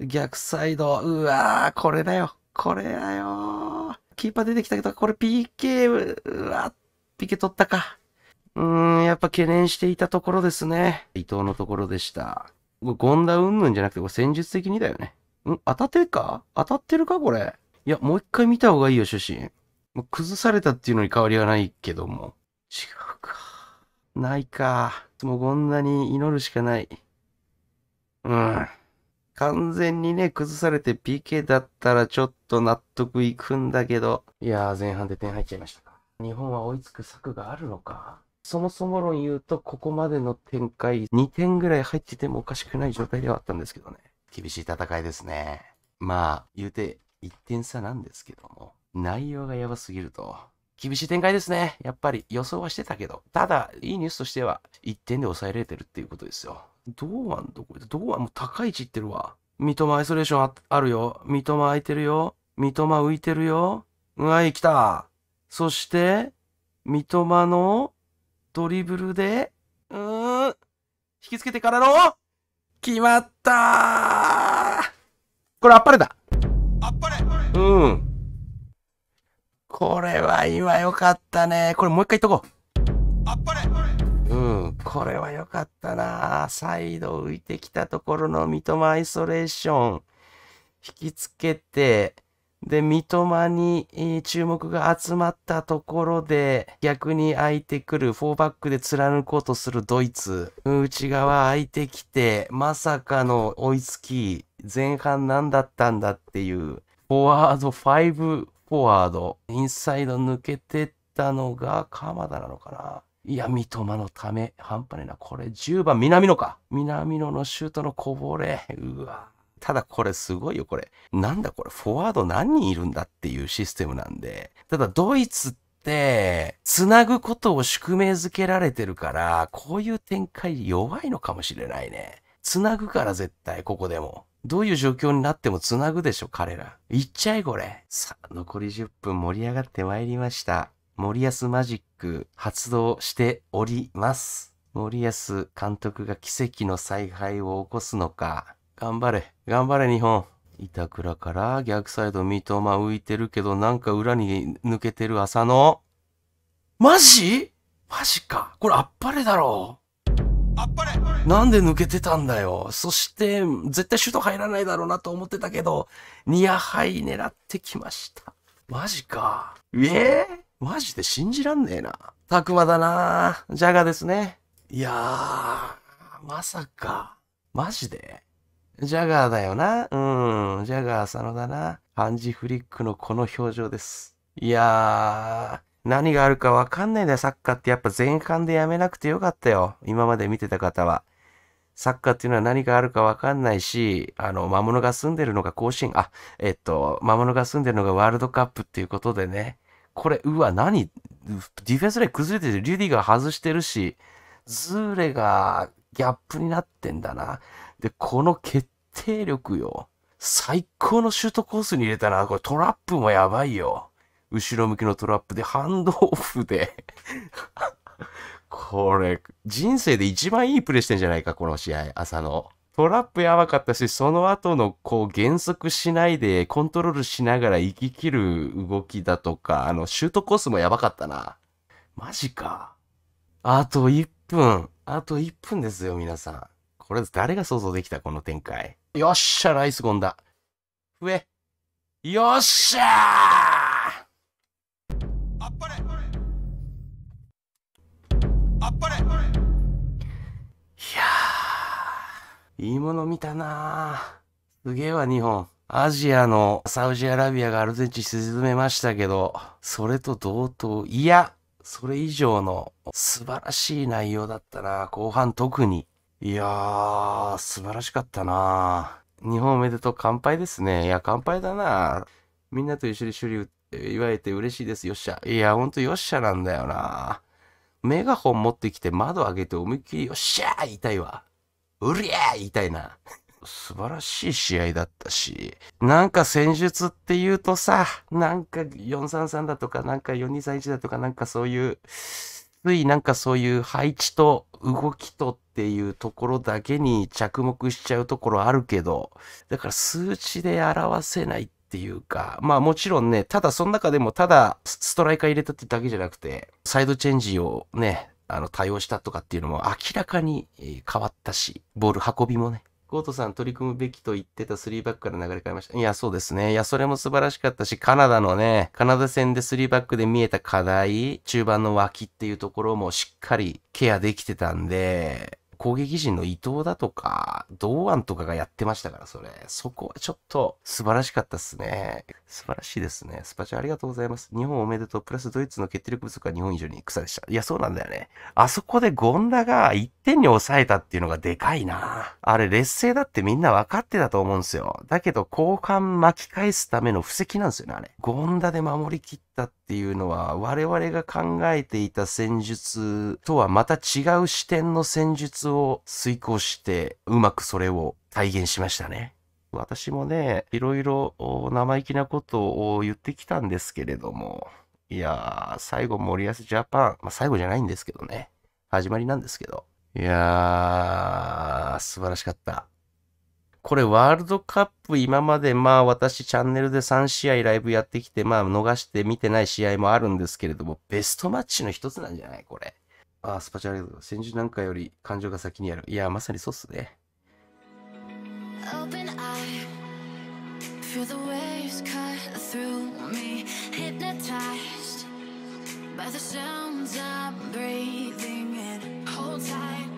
逆サイド。うわー、これだよ。これだよ。キーパー出てきたけど、これ PK、うわ、PK 取ったか。うーん、やっぱ懸念していたところですね。伊藤のところでした。ンダうんぬんじゃなくて、これ戦術的にだよね。ん当たってるか当たってるかこれ。いや、もう一回見た方がいいよ、主審。崩されたっていうのに変わりはないけども。違うか。ないか。もうこんなに祈るしかない。うん。完全にね、崩されて PK だったらちょっと納得いくんだけど。いやー、前半で点入っちゃいましたか。日本は追いつく策があるのか。そもそも論言うと、ここまでの展開、2点ぐらい入っててもおかしくない状態ではあったんですけどね。厳しい戦いですね。まあ、言うて、1点差なんですけども、内容がやばすぎると。厳しい展開ですね。やっぱり予想はしてたけど。ただ、いいニュースとしては、1点で抑えられてるっていうことですよ。あ安どこいた堂安もう高い位置行ってるわ。三笘アイソレーションあるよ。三笘空いてるよ。三笘浮いてるよ。うわ、い、来た。そして、三笘のドリブルで、うーん、引きつけてからの、決まったこれあっぱれだ。あっぱれうん。これは今良かったね。これもう一回言っとこう。あっぱれうん。これは良かったなサイド浮いてきたところの三笘アイソレーション。引きつけて、で、三笘に注目が集まったところで、逆に空いてくる、4バックで貫こうとするドイツ。内側空いてきて、まさかの追いつき、前半何だったんだっていう、フォワード5、フォワード、インサイド抜けてったのが鎌田なのかな。いや、三笘のため、半端ねえな。これ10番、南野か。南野のシュートのこぼれ。うわ。ただこれすごいよ、これ。なんだこれ、フォワード何人いるんだっていうシステムなんで。ただドイツって、つなぐことを宿命づけられてるから、こういう展開弱いのかもしれないね。つなぐから絶対、ここでも。どういう状況になってもつなぐでしょ、彼ら。いっちゃい、これ。さあ、残り10分盛り上がってまいりました。森保マジック発動しております。森保監督が奇跡の采配を起こすのか。頑張れ、頑張れ日本。板倉から逆サイド三笘浮いてるけどなんか裏に抜けてる浅野。マジマジか。これあっぱれだろあっぱれなんで抜けてたんだよ。そして、絶対シュート入らないだろうなと思ってたけど、ニアハイ狙ってきました。マジか。ええーマジで信じらんねえな。たくまだなジャガですね。いやー、まさか。マジでジャガーだよな。うん、ジャガー佐野だな。ハンジフリックのこの表情です。いやー、何があるかわかんないんだよ、サッカーって。やっぱ全巻でやめなくてよかったよ。今まで見てた方は。サッカーっていうのは何があるかわかんないし、あの、魔物が住んでるのが甲子園、あ、えっと、魔物が住んでるのがワールドカップっていうことでね。これ、うわ、何ディフェンスライン崩れてるリュディが外してるし、ズーレがギャップになってんだな。で、この決定力よ。最高のシュートコースに入れたな。これトラップもやばいよ。後ろ向きのトラップでハンドオフで これ、人生で一番いいプレーしてんじゃないか、この試合、朝の。トラップやばかったし、その後のこう減速しないでコントロールしながら行き切る動きだとか、あの、シュートコースもやばかったな。マジか。あと1分。あと1分ですよ、皆さん。これ誰が想像できたこの展開。よっしゃ、ライスゴンだ。増え。よっしゃーいいもの見たなすげえわ、日本。アジアのサウジアラビアがアルゼンチン沈めましたけど、それと同等、いや、それ以上の素晴らしい内容だったな後半特に。いやー、素晴らしかったな日本おめでとう乾杯ですね。いや、乾杯だなみんなと一緒に処理言われて嬉しいです。よっしゃ。いや、ほんとよっしゃなんだよなメガホン持ってきて窓開けて思いっきりよっしゃー言いたいわ。うりゃーみたいな。素晴らしい試合だったし、なんか戦術って言うとさ、なんか433だとか、なんか4231だとか、なんかそういう、ついなんかそういう配置と動きとっていうところだけに着目しちゃうところあるけど、だから数値で表せないっていうか、まあもちろんね、ただその中でもただストライカー入れたってだけじゃなくて、サイドチェンジをね、あの、対応したとかっていうのも明らかに変わったし、ボール運びもね。ゴートさん取り組むべきと言ってた3バックから流れ変えました。いや、そうですね。いや、それも素晴らしかったし、カナダのね、カナダ戦で3バックで見えた課題、中盤の脇っていうところもしっかりケアできてたんで、攻撃陣の伊藤だとか、堂安とかがやってましたから、それ。そこはちょっと素晴らしかったっすね。素晴らしいですね。スパチャありがとうございます。日本おめでとう。プラスドイツの決定力不足は日本以上に草でした。いや、そうなんだよね。あそこでゴンダが1点に抑えたっていうのがでかいな。あれ、劣勢だってみんな分かってたと思うんですよ。だけど、後半巻き返すための布石なんですよね、あれ。ゴンダで守りきってたっていうのは我々が考えていた戦術とはまた違う視点の戦術を遂行してうまくそれを体現しましたね。私もね、いろいろ生意気なことを言ってきたんですけれども、いやー、最後森保ジャパン、まあ、最後じゃないんですけどね、始まりなんですけど、いやー、素晴らしかった。これワールドカップ今までまあ私チャンネルで3試合ライブやってきてまあ逃して見てない試合もあるんですけれども、ベストマッチの一つなんじゃないこれ。ああ、スパチャレード。とう。先住なんかより感情が先にやる。いや、まさにそうっすね。By the sounds I'm breathing a n d hold tight.